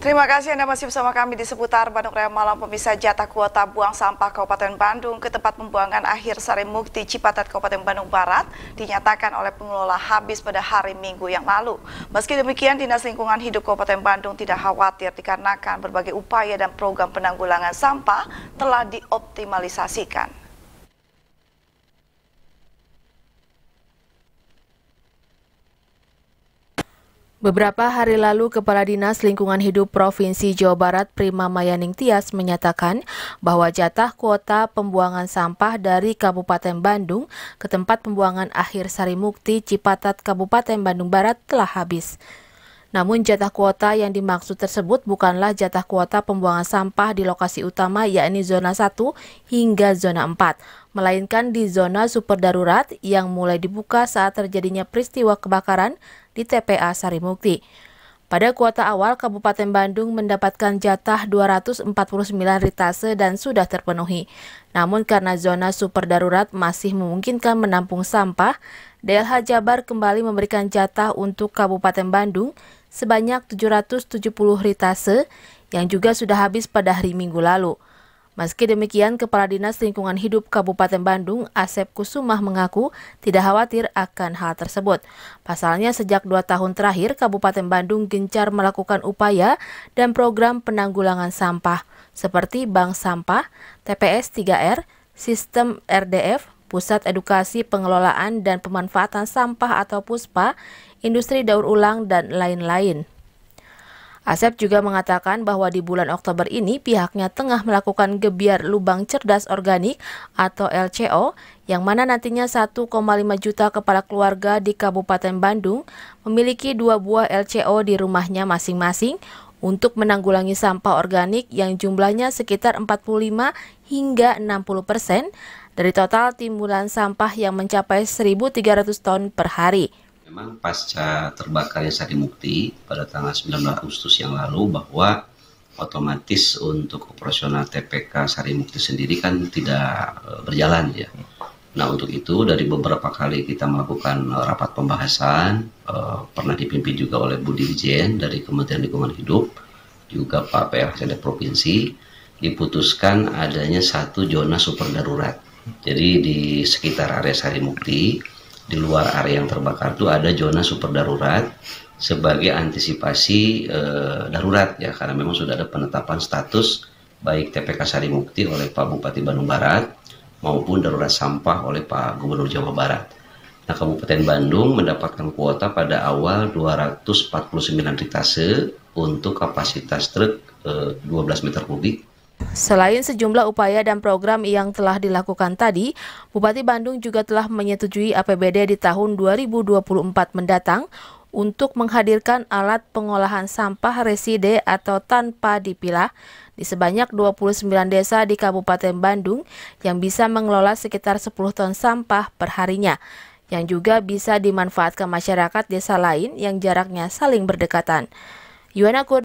Terima kasih Anda masih bersama kami di seputar Bandung Raya Malam pemirsa jatah kuota buang sampah Kabupaten Bandung ke tempat pembuangan akhir Sari Mukti Cipatat Kabupaten Bandung Barat dinyatakan oleh pengelola habis pada hari Minggu yang lalu. Meski demikian Dinas Lingkungan Hidup Kabupaten Bandung tidak khawatir dikarenakan berbagai upaya dan program penanggulangan sampah telah dioptimalisasikan. Beberapa hari lalu, Kepala Dinas Lingkungan Hidup Provinsi Jawa Barat Prima Mayaning Tias menyatakan bahwa jatah kuota pembuangan sampah dari Kabupaten Bandung ke tempat pembuangan akhir Sarimukti Cipatat Kabupaten Bandung Barat telah habis. Namun jatah kuota yang dimaksud tersebut bukanlah jatah kuota pembuangan sampah di lokasi utama yakni zona 1 hingga zona 4, melainkan di zona super darurat yang mulai dibuka saat terjadinya peristiwa kebakaran di TPA Sarimukti. Pada kuota awal, Kabupaten Bandung mendapatkan jatah 249 ritase dan sudah terpenuhi. Namun karena zona super darurat masih memungkinkan menampung sampah, DLH Jabar kembali memberikan jatah untuk Kabupaten Bandung sebanyak 770 ritase yang juga sudah habis pada hari Minggu lalu. Meski demikian, Kepala Dinas Lingkungan Hidup Kabupaten Bandung, Asep Kusumah mengaku tidak khawatir akan hal tersebut. Pasalnya, sejak dua tahun terakhir, Kabupaten Bandung gencar melakukan upaya dan program penanggulangan sampah, seperti Bank Sampah, TPS 3R, Sistem RDF, Pusat Edukasi Pengelolaan dan Pemanfaatan Sampah atau PUSPA, Industri Daur Ulang, dan lain-lain. Asep juga mengatakan bahwa di bulan Oktober ini pihaknya tengah melakukan gebiar lubang cerdas organik atau LCO yang mana nantinya 1,5 juta kepala keluarga di Kabupaten Bandung memiliki dua buah LCO di rumahnya masing-masing untuk menanggulangi sampah organik yang jumlahnya sekitar 45 hingga 60 persen dari total timbulan sampah yang mencapai 1.300 ton per hari. Memang pasca terbakarnya Sari Mukti pada tanggal 19 Agustus yang lalu bahwa otomatis untuk operasional TPK Sari Mukti sendiri kan tidak e, berjalan ya. Nah untuk itu dari beberapa kali kita melakukan e, rapat pembahasan e, pernah dipimpin juga oleh Budi Jen dari Kementerian Lingkungan Hidup juga Pak Plh dari Provinsi diputuskan adanya satu zona super darurat. Jadi di sekitar area Sari Mukti di luar area yang terbakar itu ada zona super darurat sebagai antisipasi e, darurat ya karena memang sudah ada penetapan status baik TPK Sari Mukti oleh Pak Bupati Bandung Barat maupun darurat sampah oleh Pak Gubernur Jawa Barat. Nah, Kabupaten Bandung mendapatkan kuota pada awal 249 ritase untuk kapasitas truk e, eh, 12 meter kubik Selain sejumlah upaya dan program yang telah dilakukan tadi, Bupati Bandung juga telah menyetujui APBD di tahun 2024 mendatang untuk menghadirkan alat pengolahan sampah reside atau tanpa dipilah di sebanyak 29 desa di Kabupaten Bandung yang bisa mengelola sekitar 10 ton sampah perharinya yang juga bisa dimanfaatkan masyarakat desa lain yang jaraknya saling berdekatan. Yuana Kur